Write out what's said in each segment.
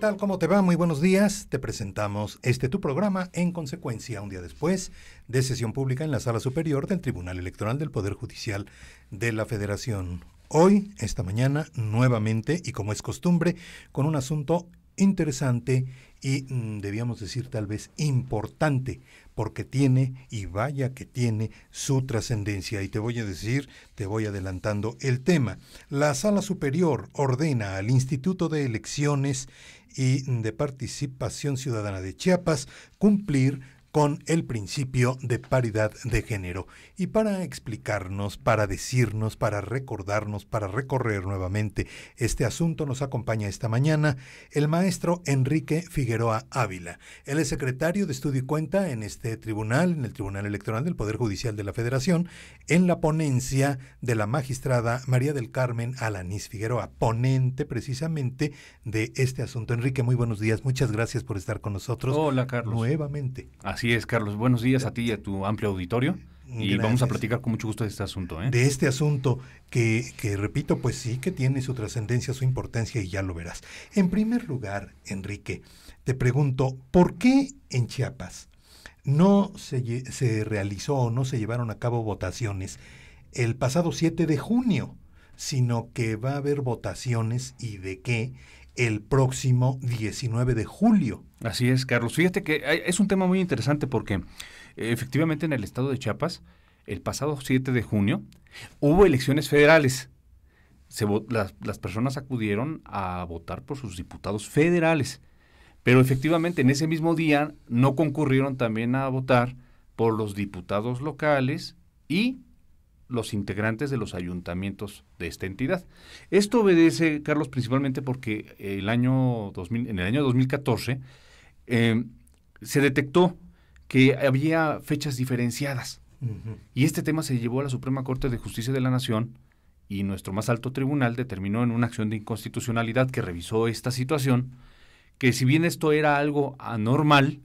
tal? ¿Cómo te va? Muy buenos días. Te presentamos este tu programa en consecuencia un día después de sesión pública en la Sala Superior del Tribunal Electoral del Poder Judicial de la Federación. Hoy, esta mañana, nuevamente y como es costumbre, con un asunto interesante y mm, debíamos decir tal vez importante, porque tiene, y vaya que tiene, su trascendencia. Y te voy a decir, te voy adelantando el tema. La Sala Superior ordena al Instituto de Elecciones y de Participación Ciudadana de Chiapas cumplir con el principio de paridad de género. Y para explicarnos, para decirnos, para recordarnos, para recorrer nuevamente este asunto, nos acompaña esta mañana el maestro Enrique Figueroa Ávila. Él es secretario de Estudio y Cuenta en este tribunal, en el Tribunal Electoral del Poder Judicial de la Federación, en la ponencia de la magistrada María del Carmen Alanís Figueroa, ponente precisamente de este asunto. Enrique, muy buenos días, muchas gracias por estar con nosotros. Hola, Carlos. Nuevamente. Así es, Carlos. Buenos días a ti y a tu amplio auditorio. Y vamos a platicar con mucho gusto de este asunto. ¿eh? De este asunto que, que, repito, pues sí que tiene su trascendencia, su importancia y ya lo verás. En primer lugar, Enrique, te pregunto, ¿por qué en Chiapas no se, se realizó o no se llevaron a cabo votaciones el pasado 7 de junio, sino que va a haber votaciones y de qué el próximo 19 de julio. Así es, Carlos. Fíjate que es un tema muy interesante porque efectivamente en el estado de Chiapas, el pasado 7 de junio, hubo elecciones federales. las, las, personas acudieron a votar por sus diputados federales, pero efectivamente en ese mismo día no concurrieron también a votar por los diputados locales y los integrantes de los ayuntamientos de esta entidad. Esto obedece, Carlos, principalmente porque el año en el año 2014 em, se detectó que había fechas diferenciadas. Y este tema se llevó a la Suprema Corte de Justicia de la Nación y nuestro más alto tribunal determinó en una acción de inconstitucionalidad que revisó esta situación que si bien esto era algo anormal,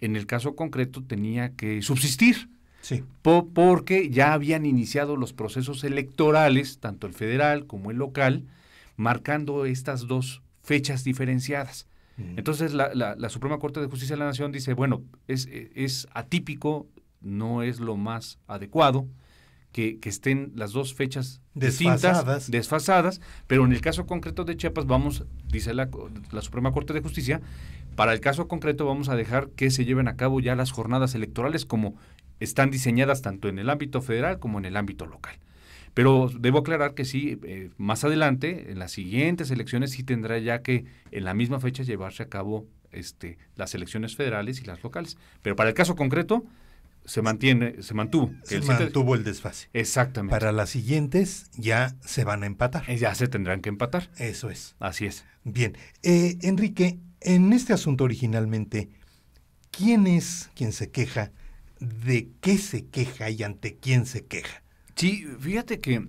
en el caso concreto tenía que subsistir porque ya habían iniciado los procesos electorales, tanto el federal como el local, marcando estas dos fechas diferenciadas. Mm. Entonces la, Suprema Corte de Justicia de la Nación dice, bueno, es, e, atípico, no es lo más adecuado, que, estén las dos fechas desfasadas. desfasadas, pero en el caso concreto de Chiapas vamos, dice la, la, Suprema Corte de Justicia, para el caso concreto vamos a dejar que se lleven a cabo ya las jornadas electorales como están diseñadas tanto en el ámbito federal como en el ámbito local. Pero debo aclarar que sí, eh, más adelante, en las siguientes elecciones, sí tendrá ya que en la misma fecha llevarse a cabo este, las elecciones federales y las locales. Pero para el caso concreto, se mantiene, se mantuvo. se el mantuvo el desfase. Exactamente. Para las siguientes ya se van a empatar. Eh, ya se tendrán que empatar. Eso es. Así es. Bien. Eh, Enrique, en este asunto originalmente, ¿quién es quien se queja de qué se queja y ante quién se queja. Sí, fíjate que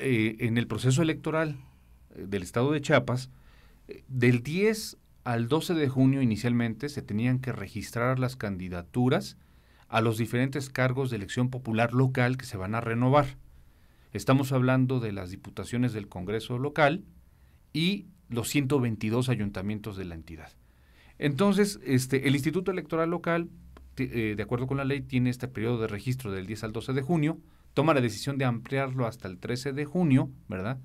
eh, en el proceso electoral eh, del estado de Chiapas, eh, del 10 al 12 de junio inicialmente se tenían que registrar las candidaturas a los diferentes cargos de elección popular local que se van a renovar. Estamos hablando de las diputaciones del Congreso local y los 122 ayuntamientos de la entidad. Entonces, este, el Instituto Electoral Local eh, de acuerdo con la ley, tiene este periodo de registro del 10 al 12 de junio, toma la decisión de ampliarlo hasta el 13 de junio, ¿verdad?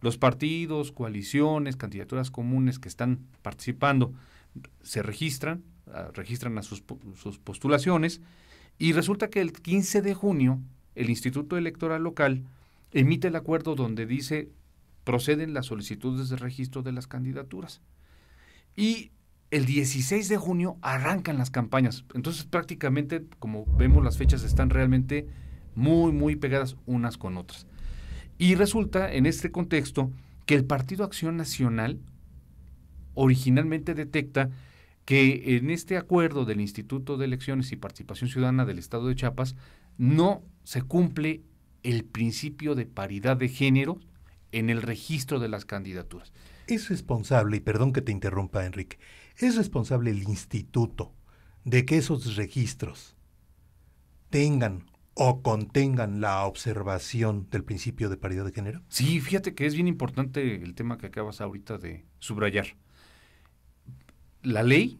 Los partidos, coaliciones, candidaturas comunes que están participando se registran, ah, registran a sus, postulaciones y resulta que el 15 de junio el Instituto Electoral Local emite el acuerdo donde dice proceden las solicitudes de registro de las candidaturas. Y el 16 de junio arrancan las campañas. Entonces prácticamente, como vemos, las fechas están realmente muy, muy pegadas unas con otras. Y resulta en este contexto que el Partido Acción Nacional originalmente detecta que en este acuerdo del Instituto de Elecciones y Participación Ciudadana del Estado de Chiapas no se cumple el principio de paridad de género en el registro de las candidaturas. Es responsable, y perdón que te interrumpa, Enrique, es responsable el instituto de que esos registros tengan o contengan la observación del principio de paridad de género? Sí, fíjate que es bien importante el tema que acabas ahorita de subrayar. La ley,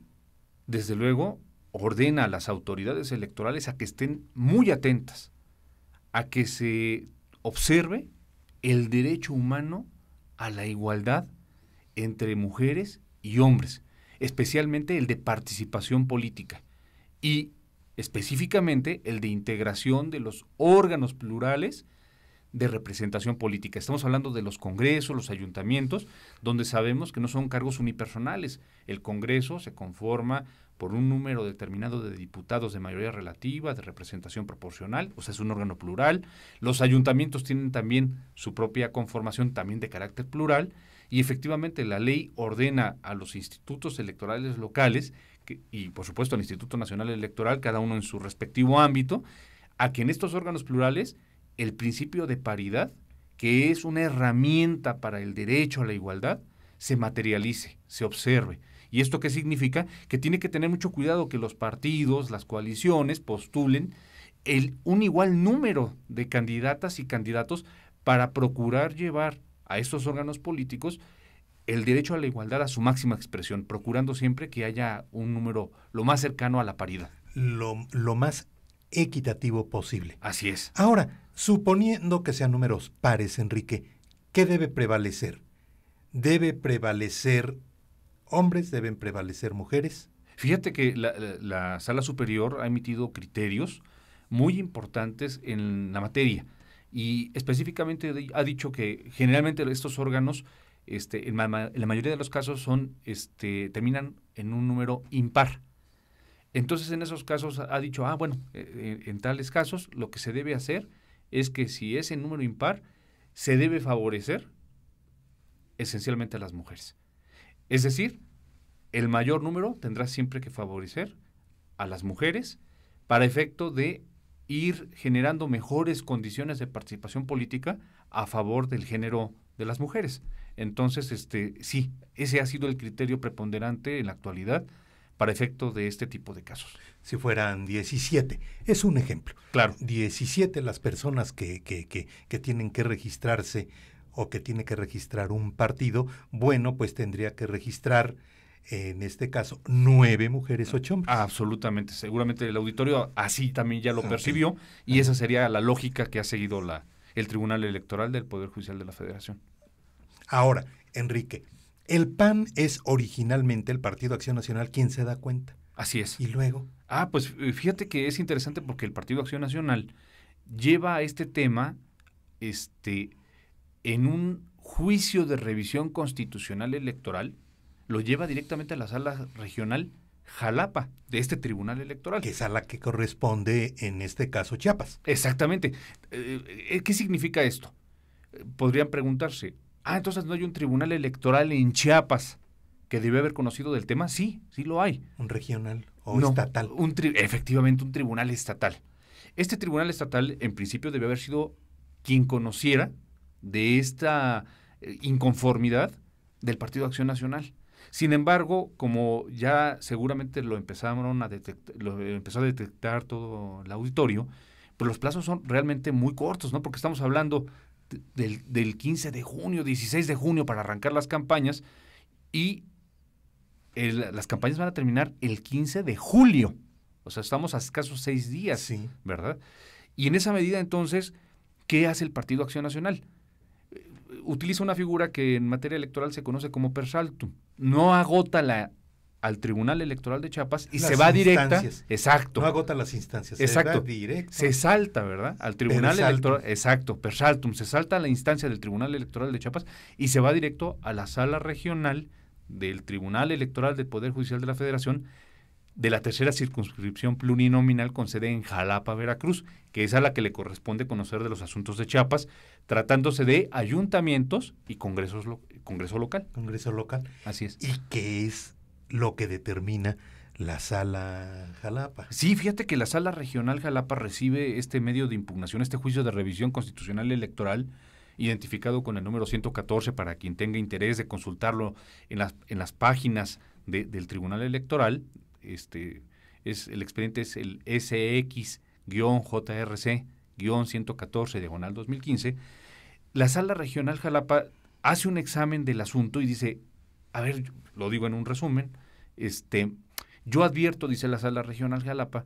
desde luego, ordena a las autoridades electorales a que estén muy atentas, a que se observe el derecho humano a la igualdad entre mujeres y hombres especialmente el de participación política y específicamente el de integración de los órganos plurales de representación política. Estamos hablando de los congresos, los ayuntamientos, donde sabemos que no son cargos unipersonales. El Congreso se conforma por un número determinado de diputados de mayoría relativa, de representación proporcional, o sea, es un órgano plural. Los ayuntamientos tienen también su propia conformación, también de carácter plural, y efectivamente la ley ordena a los institutos electorales locales y por supuesto al Instituto Nacional Electoral, cada uno en su respectivo ámbito, a que en estos órganos plurales el principio de paridad, que es una herramienta para el derecho a la igualdad, se materialice, se observe. ¿Y esto qué significa? Que tiene que tener mucho cuidado que los partidos, las coaliciones postulen el, un igual número de candidatas y candidatos para procurar llevar a estos órganos políticos el derecho a la igualdad a su máxima expresión, procurando siempre que haya un número lo más cercano a la paridad. Lo, más equitativo posible. Así es. Ahora, suponiendo que sean números pares, Enrique, ¿qué debe prevalecer? ¿Debe prevalecer hombres? ¿Deben prevalecer mujeres? Fíjate que la sala superior ha emitido criterios muy importantes en la materia y específicamente ha dicho que generalmente estos órganos, este, en, la mayoría de los casos, son, este, terminan en un número impar. Entonces, en esos casos ha dicho, ah, bueno, eh, en, tales casos lo que se debe hacer es que si es en número impar, se debe favorecer esencialmente a las mujeres. Es decir, el mayor número tendrá siempre que favorecer a las mujeres para efecto de ir generando mejores condiciones de participación política a favor del género de las mujeres. Entonces, este, sí, ese ha sido el criterio preponderante en la actualidad para efecto de este tipo de casos. Si fueran 17, es un ejemplo. Claro. 17 las personas que, que, que, que tienen que registrarse o que tiene que registrar un partido, bueno, pues tendría que registrar en este caso, nueve mujeres, ocho hombres. Ah, absolutamente, seguramente el auditorio así también ya lo percibió y esa sería la lógica que ha seguido la, el Tribunal Electoral del Poder Judicial de la Federación. Ahora, Enrique, el PAN es originalmente el Partido Acción Nacional quien se da cuenta. Así es. Y luego. Ah, pues eh, fíjate que es interesante porque el Partido Acción Nacional lleva este tema este, en un juicio de revisión constitucional electoral lo lleva directamente a la sala regional Jalapa, de este tribunal electoral. Que es a la que corresponde, en este caso, Chiapas. Exactamente. Eh, eh, ¿Qué significa esto? Eh, podrían preguntarse, ah, entonces no hay un tribunal electoral en Chiapas que debe haber conocido del tema. Sí, sí lo hay. Un regional o estatal. efectivamente, un tribunal estatal. Este tribunal estatal, en principio, debe haber sido quien conociera de esta inconformidad del Partido Acción Nacional. Sin embargo, como ya seguramente lo empezaron a detectar, lo empezó a detectar todo el auditorio, pero pues los plazos son realmente muy cortos, ¿no? Porque estamos hablando del, 15 de junio, 16 de junio para arrancar las campañas y las campañas van a terminar el 15 de julio. O sea, estamos a escasos seis días, ¿verdad? Y en esa medida, entonces, ¿qué hace el Partido Acción Nacional? Utiliza una figura que en materia electoral se conoce como Persaltum no agota la al Tribunal Electoral de Chiapas y se va directa. Exacto. No agota las instancias. Exacto. Se, se salta, ¿verdad? Al Tribunal Electoral. Exacto, per saltum. Se salta a la instancia del Tribunal Electoral de Chiapas y se va directo a la sala regional del Tribunal Electoral del Poder Judicial de la Federación de la tercera circunscripción plurinominal con sede en Jalapa, Veracruz, que es a la que le corresponde conocer de los asuntos de Chiapas, tratándose de ayuntamientos y congresos congreso local. Congreso local. Así es. Y qué es lo que determina la sala Jalapa. Sí, fíjate que la sala regional Jalapa recibe este medio de impugnación, este juicio de revisión constitucional electoral identificado con el número 114 para quien tenga interés de consultarlo en las, en las páginas del Tribunal Electoral este, es, el expediente es el SX-JRC-114, diagonal 2015, la sala regional Jalapa hace un examen del asunto y dice, a ver, lo digo en un resumen, este, yo advierto, dice la sala regional Jalapa,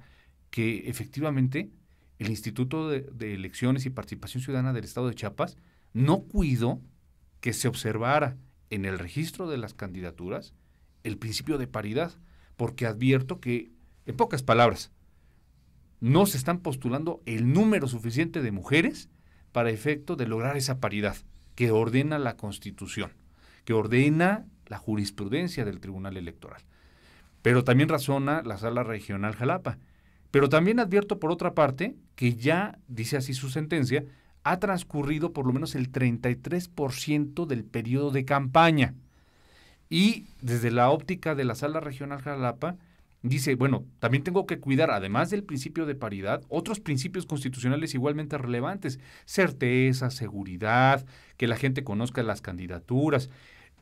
que efectivamente el Instituto de Elecciones y Participación Ciudadana del Estado de Chiapas no cuidó que se observara en el registro de las candidaturas el principio de paridad porque advierto que, en pocas palabras, no se están postulando el número suficiente de mujeres para efecto de lograr esa paridad que ordena la Constitución, que ordena la jurisprudencia del Tribunal Electoral. Pero también razona la Sala Regional Jalapa. Pero también advierto, por otra parte, que ya, dice así su sentencia, ha transcurrido por lo menos el 33% del periodo de campaña. Y desde la óptica de la sala regional Jalapa, dice, bueno, también tengo que cuidar, además del principio de paridad, otros principios constitucionales igualmente relevantes, certeza, seguridad, que la gente conozca las candidaturas.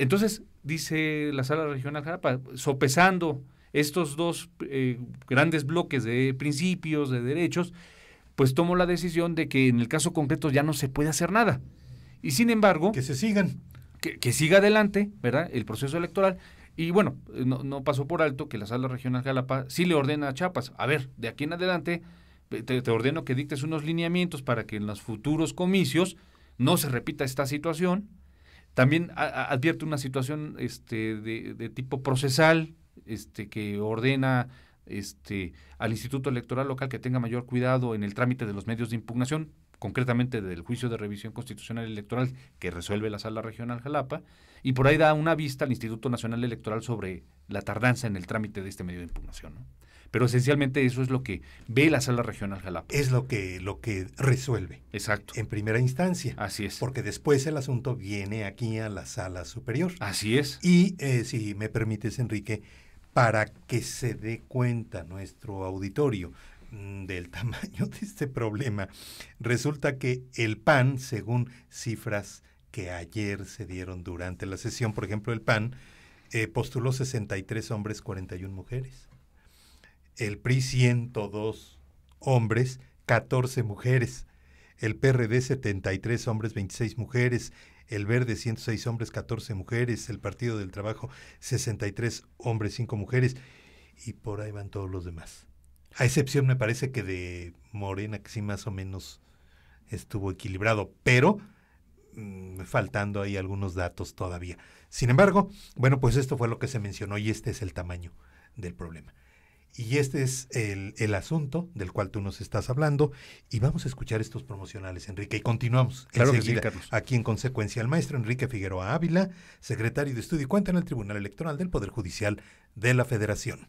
Entonces, dice la sala regional Jalapa, sopesando estos dos eh, grandes bloques de principios, de derechos, pues tomo la decisión de que en el caso concreto ya no se puede hacer nada. Y sin embargo... Que se sigan que, siga adelante, ¿verdad? El proceso electoral. Y bueno, no, pasó por alto que la sala regional Jalapa sí le ordena a Chiapas, a ver, de aquí en adelante eh, te, ordeno que dictes unos lineamientos para que en los futuros comicios no se repita esta situación. También advierto advierte una situación este, de, de, tipo procesal este, que ordena este, al Instituto Electoral Local que tenga mayor cuidado en el trámite de los medios de impugnación concretamente del juicio de revisión constitucional electoral que resuelve la sala regional Jalapa, y por ahí da una vista al Instituto Nacional Electoral sobre la tardanza en el trámite de este medio de impugnación. Pero esencialmente eso es lo que ve la sala regional Jalapa. Es lo que, lo que resuelve. Exacto. En primera instancia. Así es. Porque después el asunto viene aquí a la sala superior. Así es. Y eh, si me permites, Enrique, para que se dé cuenta nuestro auditorio Mm, del tamaño de este problema. Resulta que el PAN, según cifras que ayer se dieron durante la sesión, por ejemplo, el PAN eh, postuló 63 hombres, 41 mujeres. El PRI 102 hombres, 14 mujeres. El PRD 73 hombres, 26 mujeres. El Verde 106 hombres, 14 mujeres. El Partido del Trabajo 63 hombres, 5 mujeres. Y por ahí van todos los demás. A excepción, me parece que de Morena, que sí más o menos estuvo equilibrado, pero mm, faltando ahí algunos datos todavía. Sin embargo, bueno, pues esto fue lo que se mencionó y este es el tamaño del problema. Y este es el, asunto del cual tú nos estás hablando y vamos a escuchar estos promocionales, Enrique, y continuamos aquí en consecuencia el maestro Enrique Figueroa Ávila, secretario de Estudio y Cuenta en el Tribunal Electoral del Poder Judicial de la Federación.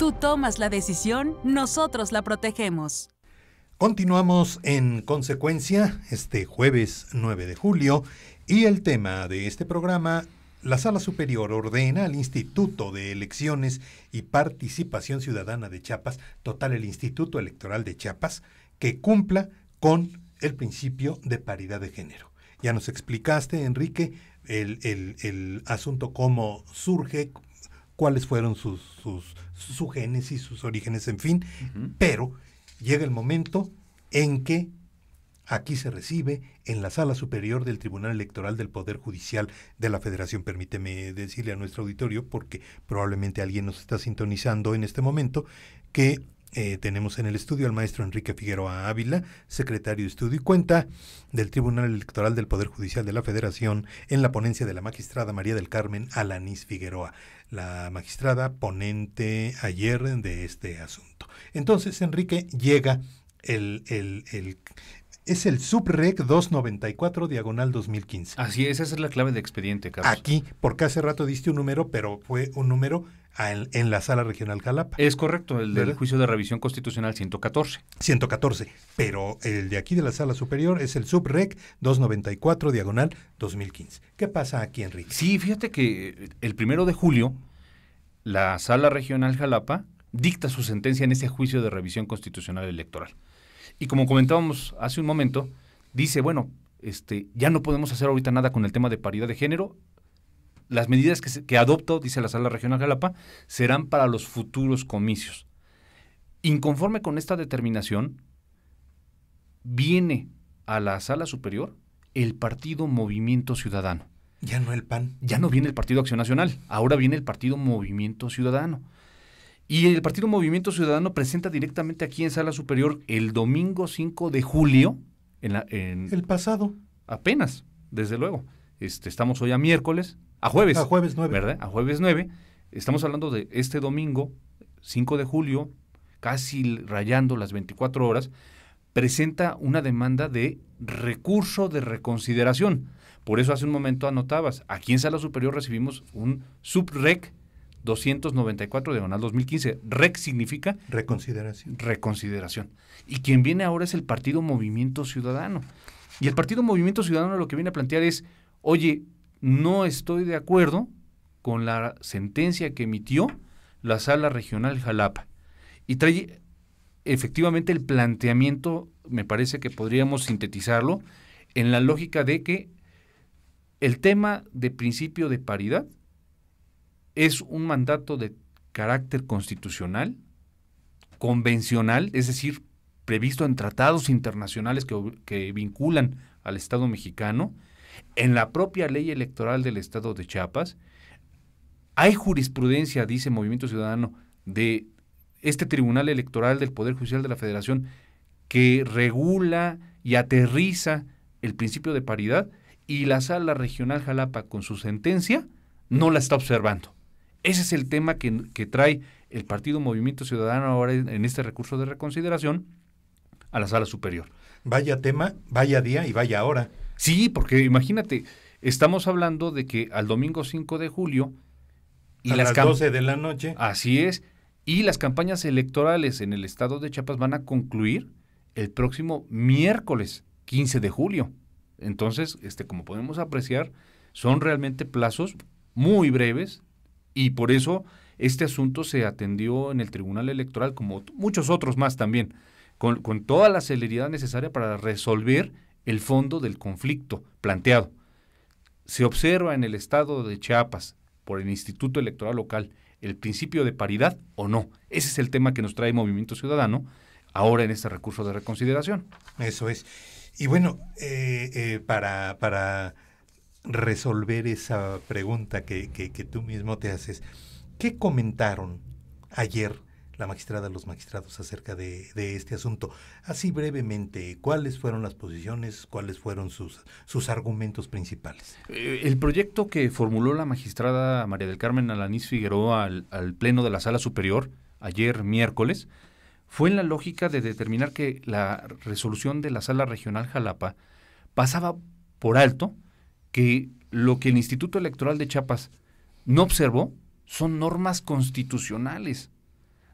Tú tomas la decisión, nosotros la protegemos. Continuamos en consecuencia este jueves 9 de julio y el tema de este programa, la Sala Superior ordena al Instituto de Elecciones y Participación Ciudadana de Chiapas, total el Instituto Electoral de Chiapas, que cumpla con el principio de paridad de género. Ya nos explicaste, Enrique, el, el asunto cómo surge, cuáles fueron sus, sus, su génesis, sus orígenes, en fin, pero llega el momento en que aquí se recibe en la sala superior del Tribunal Electoral del Poder Judicial de la Federación. Permíteme decirle a nuestro auditorio, porque probablemente alguien nos está sintonizando en este momento, que eh, tenemos en el estudio al maestro Enrique Figueroa Ávila, secretario de Estudio y Cuenta del Tribunal Electoral del Poder Judicial de la Federación, en la ponencia de la magistrada María del Carmen Alanís Figueroa la magistrada ponente ayer de este asunto. Entonces, Enrique, llega el, el, el, es el subrec 294 diagonal 2015. Así es, esa es la clave de expediente, Carlos. Aquí, porque hace rato diste un número, pero fue un número en, la sala regional Jalapa. Es correcto, el del juicio de revisión constitucional 114. 114, pero el de aquí de la sala superior es el subrec 294 diagonal 2015. ¿Qué pasa aquí, Enrique? Sí, fíjate que el primero de julio, la sala regional Jalapa dicta su sentencia en ese juicio de revisión constitucional electoral. Y como comentábamos hace un momento, dice, bueno, este, ya no podemos hacer ahorita nada con el tema de paridad de género. Las medidas que, adoptó adopto, dice la sala regional Jalapa, serán para los futuros comicios. Inconforme con esta determinación, viene a la sala superior el partido Movimiento Ciudadano. Ya no el PAN. Ya no viene el Partido Acción Nacional, ahora viene el partido Movimiento Ciudadano. Y el Partido Movimiento Ciudadano presenta directamente aquí en Sala Superior el domingo 5 de julio. En el pasado. Apenas, desde luego. Este, estamos hoy a miércoles, a jueves. A jueves 9. ¿Verdad? A jueves 9. Estamos hablando de este domingo, 5 de julio, casi rayando las 24 horas, presenta una demanda de recurso de reconsideración. Por eso hace un momento anotabas, aquí en Sala Superior recibimos un subrec 294 banal 2015. REC significa reconsideración. Reconsideración. Y quien viene ahora es el Partido Movimiento Ciudadano. Y el Partido Movimiento Ciudadano lo que viene a plantear es, oye, no estoy de acuerdo con la sentencia que emitió la sala regional Jalapa. Y trae efectivamente el planteamiento, me parece que podríamos sintetizarlo, en la lógica de que el tema de principio de paridad es un mandato de carácter constitucional, convencional, es decir, previsto en tratados internacionales que, vinculan al Estado mexicano, en la propia ley electoral del Estado de Chiapas. Hay jurisprudencia, dice Movimiento Ciudadano, de este Tribunal Electoral del Poder Judicial de la Federación que regula y aterriza el principio de paridad y la Sala Regional Jalapa con su sentencia no la está observando. Ese es el tema que, trae el Partido Movimiento Ciudadano ahora en este recurso de reconsideración a la sala superior. Vaya tema, vaya día y vaya hora. Sí, porque imagínate, estamos hablando de que al domingo 5 de julio... Y a las, 12 de la noche. Así es. Y las campañas electorales en el estado de Chiapas van a concluir el próximo miércoles 15 de julio. Entonces, este, como podemos apreciar, son realmente plazos muy breves y por eso este asunto se atendió en el Tribunal Electoral, como muchos otros más también, con, toda la celeridad necesaria para resolver el fondo del conflicto planteado. Se observa en el estado de Chiapas, por el Instituto Electoral Local, el principio de paridad o no. Ese es el tema que nos trae Movimiento Ciudadano ahora en este recurso de reconsideración. Eso es. Y bueno, eh, eh, para, para resolver esa pregunta que, tú mismo te haces. ¿Qué comentaron ayer la magistrada, los magistrados acerca de, este asunto. Así brevemente, ¿cuáles fueron las posiciones, cuáles fueron sus, sus argumentos principales? Eh, el proyecto que formuló la magistrada María del Carmen Alanís Figueroa al, al Pleno de la Sala Superior ayer miércoles fue en la lógica de determinar que la resolución de la Sala Regional Jalapa pasaba por alto que lo que el Instituto Electoral de Chiapas no observó son normas constitucionales,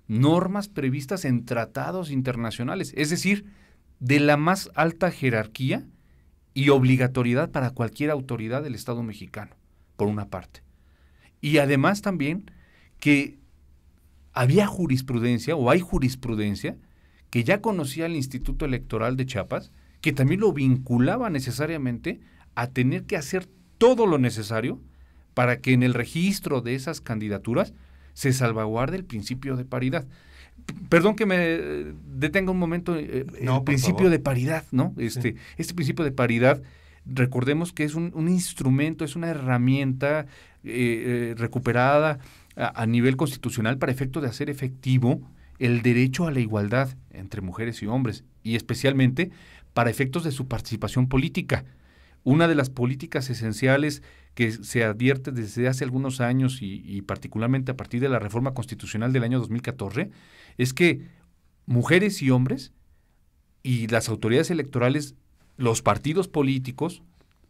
normas previstas en tratados internacionales, es decir, de la más alta jerarquía y obligatoriedad para cualquier autoridad del Estado mexicano, por una parte. Y además también que había jurisprudencia o hay jurisprudencia que ya conocía el Instituto Electoral de Chiapas, que también lo vinculaba necesariamente a tener que hacer todo lo necesario para que en el registro de esas candidaturas se salvaguarde el principio de paridad. perdón que me detenga un momento. Eh, el principio de paridad, ¿no? Este, este principio de paridad, recordemos que es un, instrumento, es una herramienta eh, eh, recuperada a, a, nivel constitucional para efecto de hacer efectivo el derecho a la igualdad entre mujeres y hombres, y especialmente para efectos de su participación política. Una de las políticas esenciales que se advierte desde hace algunos años y, particularmente a partir de la reforma constitucional del año 2014 es que mujeres y hombres y las autoridades electorales, los partidos políticos,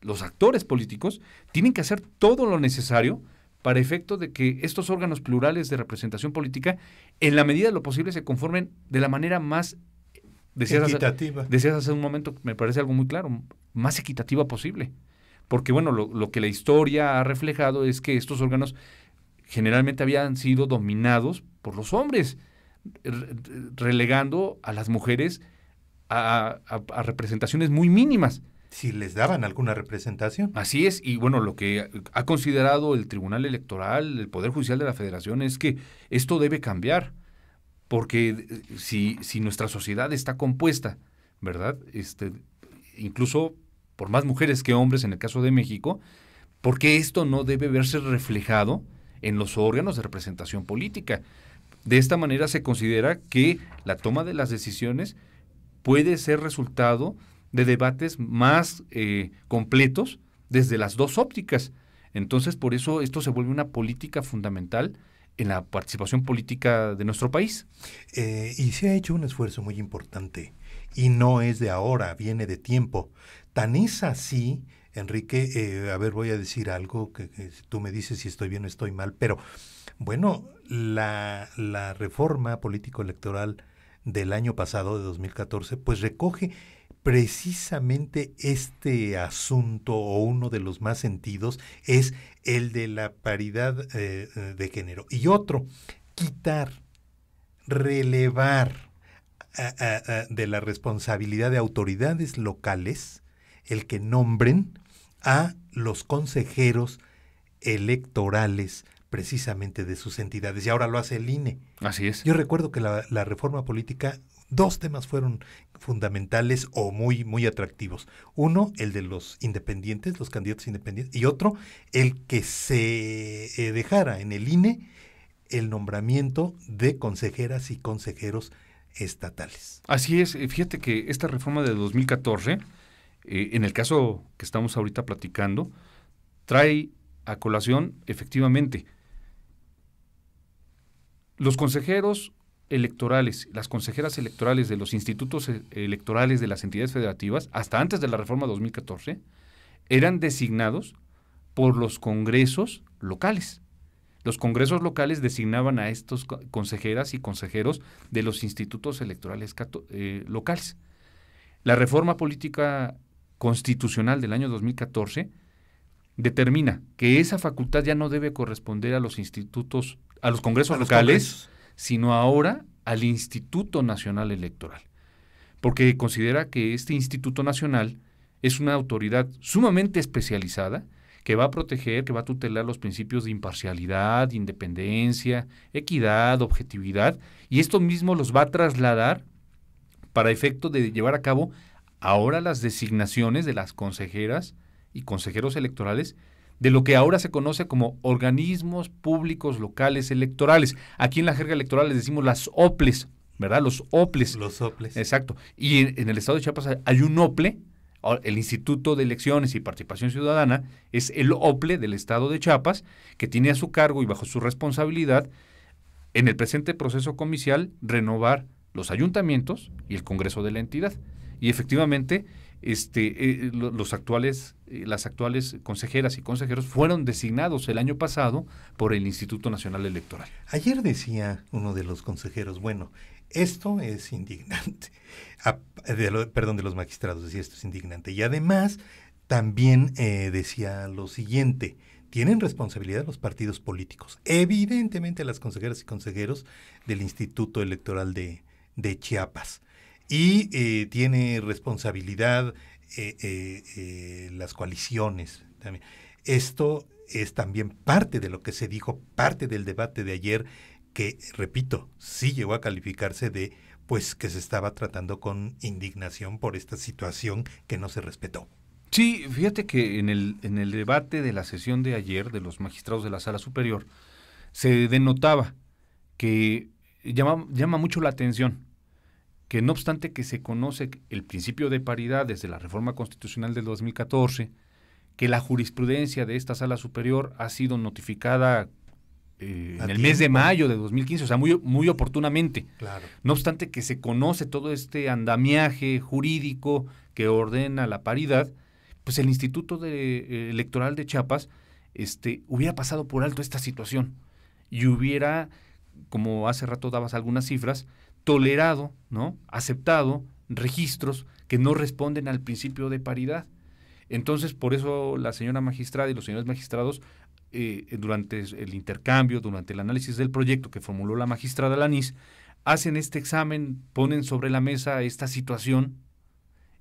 los actores políticos, tienen que hacer todo lo necesario para efecto de que estos órganos plurales de representación política, en la medida de lo posible, se conformen de la manera más Decías decías hace, un momento, me parece algo muy claro, más equitativa posible. Porque bueno, lo, que la historia ha reflejado es que estos órganos generalmente habían sido dominados por los hombres, relegando a las mujeres a, representaciones muy mínimas. Si les daban alguna representación. Así es, y bueno, lo que ha considerado el Tribunal Electoral, el Poder Judicial de la Federación, es que esto debe cambiar, porque eh, si, si nuestra sociedad está compuesta, ¿verdad? Este, incluso por más mujeres que hombres en el caso de México, porque esto no debe verse reflejado en los órganos de representación política. De esta manera se considera que la toma de las decisiones puede ser resultado de debates más eh, completos desde las dos ópticas. Entonces, por eso esto se vuelve una política fundamental en la participación política de nuestro país. Eh, y se ha hecho un esfuerzo muy importante, y no es de ahora, viene de tiempo, Tan es así, Enrique, eh, a ver, voy a decir algo que, tú me dices si estoy bien o estoy mal, pero bueno, la, reforma político-electoral del año pasado, de 2014, pues recoge precisamente este asunto o uno de los más sentidos es el de la paridad eh, de género. Y otro, quitar, relevar de la responsabilidad de autoridades locales el que nombren a los consejeros electorales precisamente de sus entidades. Y ahora lo hace el INE. Así es. Yo recuerdo que la, reforma política, dos temas fueron fundamentales o muy, muy atractivos. Uno, el de los independientes, los candidatos independientes, y otro, el que se eh, dejara en el INE el nombramiento de consejeras y consejeros estatales. Así es, fíjate que esta reforma de 2014 eh, en el caso que estamos ahorita platicando, trae a colación efectivamente los consejeros electorales, las consejeras electorales de los institutos e-, electorales de las entidades federativas, hasta antes de la reforma 2014, eran designados por los congresos locales. Los congresos locales designaban a estos consejeras y consejeros de los institutos electorales eh, locales. La reforma política constitucional del año 2014 determina que esa facultad ya no debe corresponder a los institutos, a los congresos locales, sino ahora al Instituto Nacional Electoral, porque considera que este Instituto Nacional es una autoridad sumamente especializada que va a proteger, que va a tutelar los principios de imparcialidad, independencia, equidad, objetividad, y esto mismo los va a trasladar para efecto de llevar a cabo Ahora las designaciones de las consejeras y consejeros electorales de lo que ahora se conoce como organismos públicos locales electorales. Aquí en la jerga electoral les decimos las OPLES, ¿verdad? Los OPLES. Los OPLES. Exacto. Y en, el estado de Chiapas hay un OPLE, el Instituto de Elecciones y Participación Ciudadana, es el OPLE del estado de Chiapas, que tiene a su cargo y bajo su responsabilidad, en el presente proceso comicial, renovar los ayuntamientos y el Congreso de la entidad. Y efectivamente, este, eh, eh, los actuales, eh, las actuales consejeras y consejeros fueron designados el año pasado por el Instituto Nacional Electoral. Ayer decía uno de los consejeros, bueno, esto es indignante, perdón, de los magistrados decía esto es indignante. Y además también decía lo siguiente, tienen responsabilidad los partidos políticos, evidentemente las consejeras y consejeros del Instituto Electoral de Chiapas y eh, tiene responsabilidad eh, eh, las coaliciones. También. Esto es también parte de lo que se dijo, parte del debate de ayer, que, repito, sí llegó a calificarse de pues que se estaba tratando con indignación por esta situación que no se respetó. Sí, fíjate que en el, en el debate de la sesión de ayer de los magistrados de la Sala Superior se denotaba que llama, llama mucho la atención que no obstante que se conoce el principio de paridad desde la reforma constitucional del 2014, que la jurisprudencia de esta sala superior ha sido notificada eh, en el mes de mayo de 2015, o sea, muy, muy oportunamente. No obstante que se conoce todo este andamiaje jurídico que ordena la paridad, pues el Instituto eh, Electoral de Chiapas este, hubiera pasado por alto esta situación y hubiera, como hace rato dabas algunas cifras, tolerado, ¿no? aceptado registros que no responden al principio de paridad. Entonces, por eso la señora magistrada y los señores magistrados, eh, durante el intercambio, durante el análisis del proyecto que formuló la magistrada Lanís, hacen este examen, ponen sobre la mesa esta situación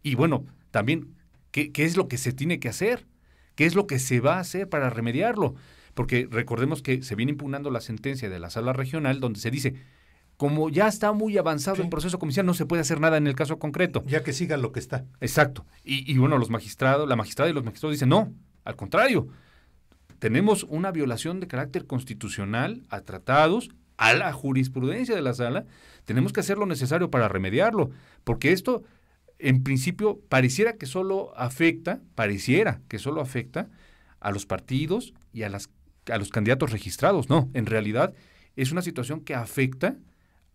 y bueno, también, qué es lo que se tiene que hacer? ¿Qué es lo que se va a hacer para remediarlo? Porque recordemos que se viene impugnando la sentencia de la sala regional donde se dice, como ya está muy avanzado el proceso comercial, no se puede hacer nada en el caso concreto. Ya que siga lo que está. Exacto. Y, y bueno, los magistrados, la magistrada y los magistrados dicen, no, al contrario, tenemos una violación de carácter constitucional a tratados, a la jurisprudencia de la sala, tenemos que hacer lo necesario para remediarlo, porque esto, en principio, pareciera que solo afecta, pareciera que solo afecta a los partidos y a, las, a los candidatos registrados. No, en realidad es una situación que afecta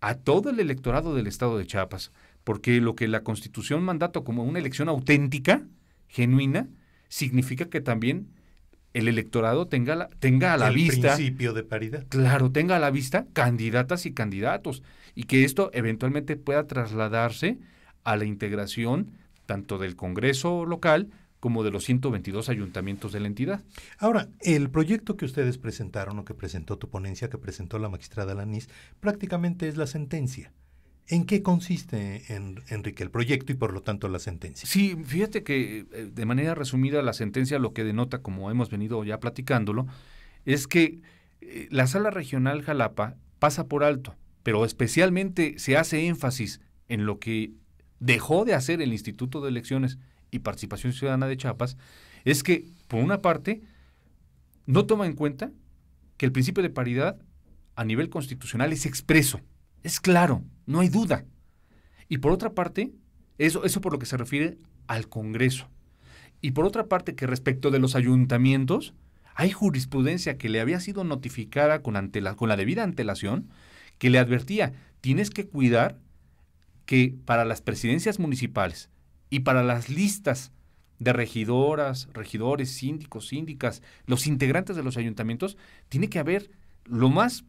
a todo el electorado del estado de Chiapas, porque lo que la constitución mandato como una elección auténtica, genuina, significa que también el electorado tenga, la, tenga a la el vista... principio de paridad. Claro, tenga a la vista candidatas y candidatos, y que esto eventualmente pueda trasladarse a la integración tanto del Congreso local como de los 122 ayuntamientos de la entidad. Ahora, el proyecto que ustedes presentaron o que presentó tu ponencia, que presentó la magistrada Lanís, prácticamente es la sentencia. ¿En qué consiste, Enrique, el proyecto y por lo tanto la sentencia? Sí, fíjate que eh, de manera resumida la sentencia lo que denota, como hemos venido ya platicándolo, es que eh, la sala regional Jalapa pasa por alto, pero especialmente se hace énfasis en lo que dejó de hacer el Instituto de Elecciones y Participación Ciudadana de Chiapas es que, por una parte, no toma en cuenta que el principio de paridad a nivel constitucional es expreso, es claro, no hay duda. Y por otra parte, eso, eso por lo que se refiere al Congreso. Y por otra parte, que respecto de los ayuntamientos, hay jurisprudencia que le había sido notificada con, con la debida antelación, que le advertía, tienes que cuidar que para las presidencias municipales y para las listas de regidoras, regidores, síndicos, síndicas, los integrantes de los ayuntamientos, tiene que haber lo más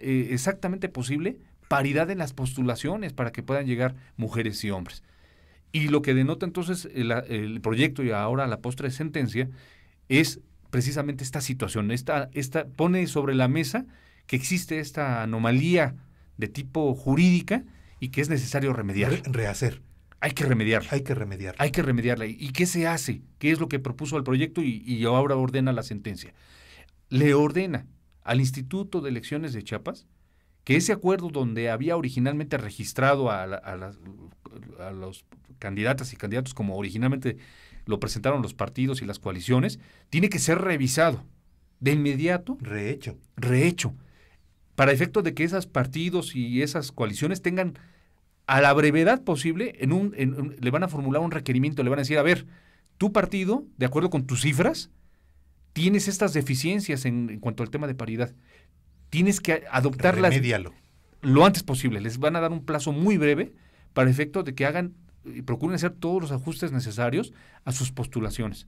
eh, exactamente posible paridad en las postulaciones para que puedan llegar mujeres y hombres. Y lo que denota entonces el, proyecto y ahora la postre de sentencia es precisamente esta situación, esta, esta pone sobre la mesa que existe esta anomalía de tipo jurídica y que es necesario remediar. Rehacer. Hay que remediarla. Hay que remediarla. Hay que remediarla. ¿Y qué se hace? ¿Qué es lo que propuso el proyecto y, ahora ordena la sentencia? Le ordena al Instituto de Elecciones de Chiapas que ese acuerdo donde había originalmente registrado a, las, los candidatas y candidatos como originalmente lo presentaron los partidos y las coaliciones, tiene que ser revisado de inmediato. Rehecho. Rehecho. Para efecto de que esos partidos y esas coaliciones tengan a la brevedad posible, en un, le van a formular un requerimiento, le van a decir, a ver, tu partido, de acuerdo con tus cifras, tienes estas deficiencias en, cuanto al tema de paridad. Tienes que adoptarlas Remedialo. lo antes posible. Les van a dar un plazo muy breve para el efecto de que hagan y eh, procuren hacer todos los ajustes necesarios a sus postulaciones.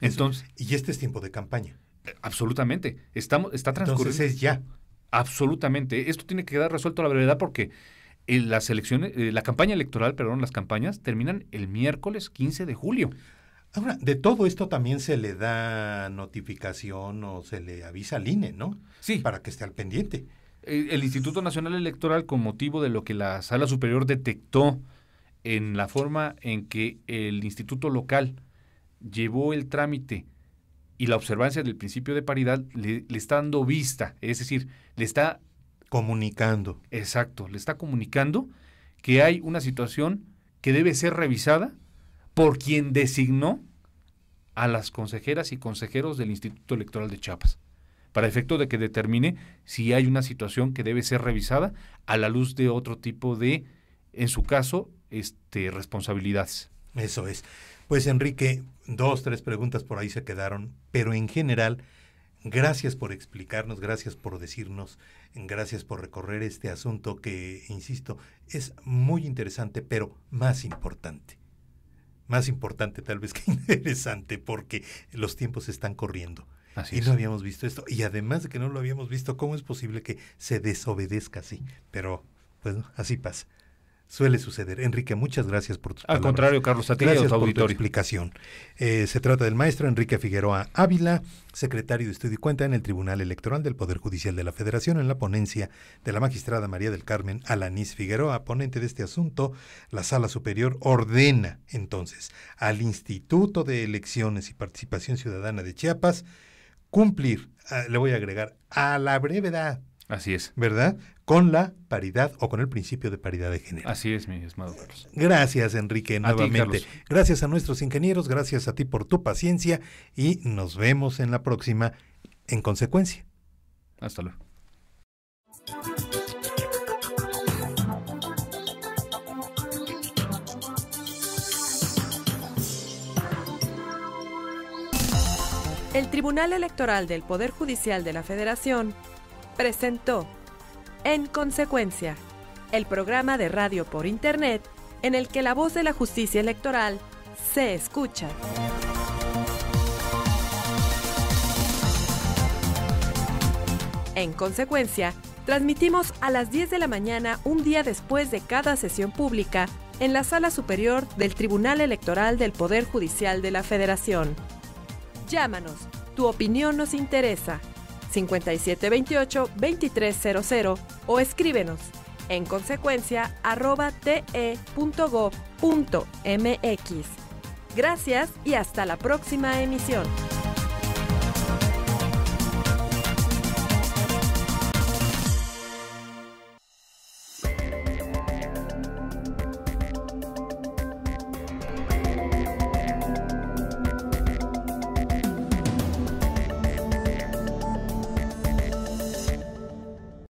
Entonces, y este es tiempo de campaña. Eh, absolutamente. Estamos, está transcurriendo. Entonces es ya. Absolutamente. Esto tiene que quedar resuelto a la brevedad porque eh, las elecciones, eh, la campaña electoral, perdón, las campañas terminan el miércoles 15 de julio. Ahora, de todo esto también se le da notificación o se le avisa al INE, ¿no? Sí. Para que esté al pendiente. Eh, el, Instituto Nacional Electoral, con motivo de lo que la Sala Superior detectó en la forma en que el Instituto Local llevó el trámite y la observancia del principio de paridad, le está dando vista, es decir, le está Comunicando. Exacto, le está comunicando que hay una situación que debe ser revisada por quien designó a las consejeras y consejeros del Instituto Electoral de Chiapas, para efecto de que determine si hay una situación que debe ser revisada a la luz de otro tipo de, en su caso, este, responsabilidades. Eso es. Pues Enrique, dos, tres preguntas por ahí se quedaron, pero en general, Gracias por explicarnos, gracias por decirnos, gracias por recorrer este asunto que, insisto, es muy interesante, pero más importante. Más importante tal vez que interesante, porque los tiempos están corriendo. Así y no habíamos visto esto. Y además de que no lo habíamos visto, ¿cómo es posible que se desobedezca así? Pero, pues, así pasa suele suceder. Enrique, muchas gracias por tus Al contrario, Carlos, a gracias por tu explicación. Eh, se trata del maestro Enrique Figueroa Ávila, secretario de Estudio y Cuenta en el Tribunal Electoral del Poder Judicial de la Federación, en la ponencia de la magistrada María del Carmen Alanís Figueroa, ponente de este asunto. La Sala Superior ordena entonces al Instituto de Elecciones y Participación Ciudadana de Chiapas cumplir, ah, le voy a agregar, a la brevedad Así es. ¿Verdad? Con la paridad o con el principio de paridad de género. Así es, mi estimado Carlos. Gracias, Enrique, nuevamente. gracias a nuestros ingenieros, gracias a ti por tu paciencia y nos vemos en la próxima en consecuencia. Hasta luego. El Tribunal Electoral del Poder Judicial de la Federación presentó, en consecuencia, el programa de radio por Internet en el que la voz de la justicia electoral se escucha. En consecuencia, transmitimos a las 10 de la mañana un día después de cada sesión pública en la sala superior del Tribunal Electoral del Poder Judicial de la Federación. Llámanos, tu opinión nos interesa. 5728-2300 o escríbenos en consecuencia arroba te.gov.mx. Gracias y hasta la próxima emisión.